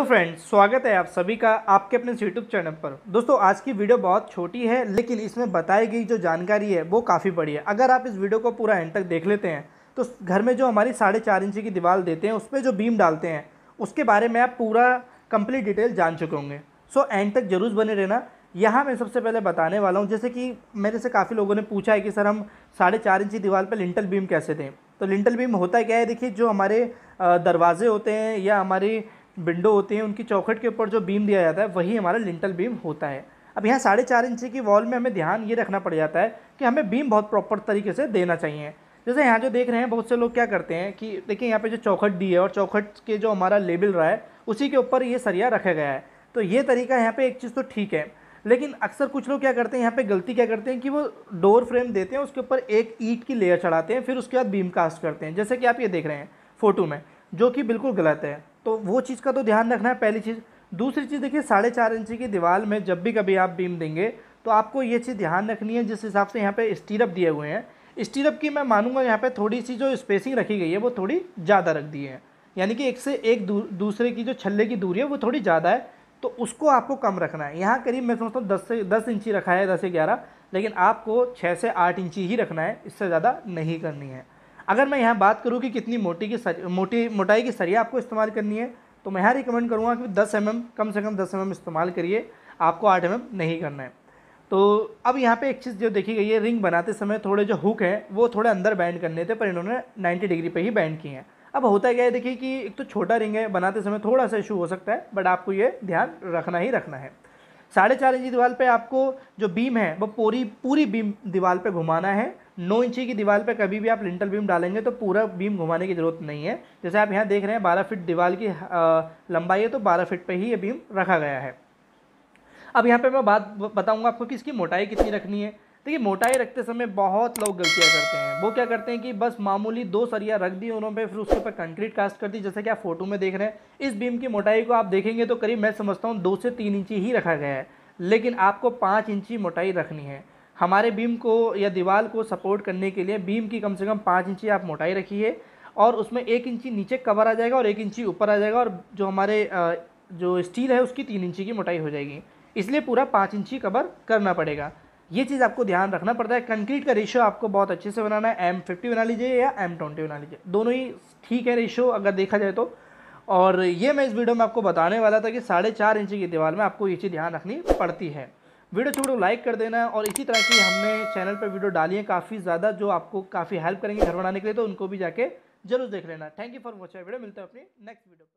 hello तो friends स्वागत है आप सभी का आपके अपने यूट्यूब चैनल पर दोस्तों आज की वीडियो बहुत छोटी है लेकिन इसमें बताई गई जो जानकारी है वो काफ़ी बड़ी है अगर आप इस वीडियो को पूरा एंड तक देख लेते हैं तो घर में जो हमारी साढ़े चार इंची की दीवार देते हैं उस पर जो बीम डालते हैं उसके बारे में आप पूरा कंप्लीट डिटेल जान चुके होंगे सो एंड तक जरूर बने रहना यहाँ मैं सबसे पहले बताने वाला हूँ जैसे कि मेरे से काफ़ी लोगों ने पूछा है कि सर हम साढ़े चार इंची दीवार पर लिंटल बीम कैसे दें तो लिंटल बीम होता क्या है देखिए जो हमारे दरवाजे होते हैं या हमारी विंडो होती हैं उनकी चौखट के ऊपर जो बीम दिया जाता है वही हमारा लिंटल बीम होता है अब यहाँ साढ़े चार इंची की वॉल में हमें ध्यान ये रखना पड़ जाता है कि हमें बीम बहुत प्रॉपर तरीके से देना चाहिए जैसे यहाँ जो देख रहे हैं बहुत से लोग क्या करते हैं कि देखिए यहाँ पे जो चौखट दी है और चौखट के जो हमारा लेबल रहा है उसी के ऊपर ये सरिया रखा गया है तो ये तरीका यहाँ पर एक चीज़ तो ठीक है लेकिन अक्सर कुछ लोग क्या करते हैं यहाँ पे गलती क्या करते हैं कि वो डोर फ्रेम देते हैं उसके ऊपर एक ईट की लेयर चढ़ाते हैं फिर उसके बाद बीम कास्ट करते हैं जैसे कि आप ये देख रहे हैं फ़ोटो में जो कि बिल्कुल गलत है तो वो चीज़ का तो ध्यान रखना है पहली चीज़ दूसरी चीज़ देखिए साढ़े चार इंची की दीवार में जब भी कभी आप बीम देंगे तो आपको ये चीज़ ध्यान रखनी है जिस हिसाब से यहाँ पे स्टीरअप दिए हुए हैं स्टीरअप की मैं मानूंगा यहाँ पे थोड़ी सी जो स्पेसिंग रखी गई है वो थोड़ी ज़्यादा रख दी है यानी कि एक से एक दू, दूसरे की जो छल्ले की दूरी है वो थोड़ी ज़्यादा है तो उसको आपको कम रखना है यहाँ करीब मैं समझता हूँ दस से दस इंची रखा है दस से ग्यारह लेकिन आपको छः से आठ इंची ही रखना है इससे ज़्यादा नहीं करनी है अगर मैं यहाँ बात करूँ कि कितनी मोटी की सर मोटी मोटाई की सरिया आपको इस्तेमाल करनी है तो मैं यहाँ रिकमेंड करूँगा कि दस एम कम से कम दस एम इस्तेमाल करिए आपको आठ एम नहीं करना है तो अब यहाँ पे एक चीज़ जो देखी गई है रिंग बनाते समय थोड़े जो हुक हैं वो थोड़े अंदर बैंड करने थे पर इन्होंने 90 डिग्री पे ही बैंड किए हैं अब होता क्या है देखिए कि एक तो छोटा रिंग है बनाते समय थोड़ा सा इशू हो सकता है बट आपको ये ध्यान रखना ही रखना है साढ़े चार इंची दीवार पे आपको जो बीम है वो पूरी पूरी बीम दीवार पे घुमाना है नौ इंची की दीवार पे कभी भी आप लिंटल बीम डालेंगे तो पूरा बीम घुमाने की ज़रूरत नहीं है जैसे आप यहाँ देख रहे हैं बारह फिट दीवार की लंबाई है तो बारह फिट पर ही ये बीम रखा गया है अब यहाँ पर मैं बात बताऊँगा आपको कि इसकी मोटाई कितनी रखनी है देखिए मोटाई रखते समय बहुत लोग गलतियाँ करते हैं वो क्या करते हैं कि बस मामूली दो सरिया रख दी उन्होंने पे फिर उसके ऊपर कंक्रीट कास्ट कर दी जैसे कि आप फोटो में देख रहे हैं इस बीम की मोटाई को आप देखेंगे तो करीब मैं समझता हूँ दो से तीन इंची ही रखा गया है लेकिन आपको पाँच इंची मोटाई रखनी है हमारे बीम को या दीवार को सपोर्ट करने के लिए बीम की कम से कम पाँच इंची आप मोटाई रखिए और उसमें एक इंची नीचे कवर आ जाएगा और एक इंची ऊपर आ जाएगा और जो हमारे जो स्टील है उसकी तीन इंची की मोटाई हो जाएगी इसलिए पूरा पाँच इंची कवर करना पड़ेगा ये चीज़ आपको ध्यान रखना पड़ता है कंक्रीट का रेशियो आपको बहुत अच्छे से बनाना है एम फिफ्टी बना लीजिए या एम ट्वेंटी बना लीजिए दोनों ही ठीक है रेशियो अगर देखा जाए तो और ये मैं इस वीडियो में आपको बताने वाला था कि साढ़े चार इंच की दीवार में आपको ये चीज़ ध्यान रखनी पड़ती है वीडियो छोड़ो तो लाइक कर देना और इसी तरह की हमने चैनल पर वीडियो डाली है काफ़ी ज़्यादा जो आपको काफ़ी हेल्प करेंगे घर बनाने के लिए तो उनको भी जाके जरूर देख लेना thank you for watching video मिलते हैं अपनी नेक्स्ट वीडियो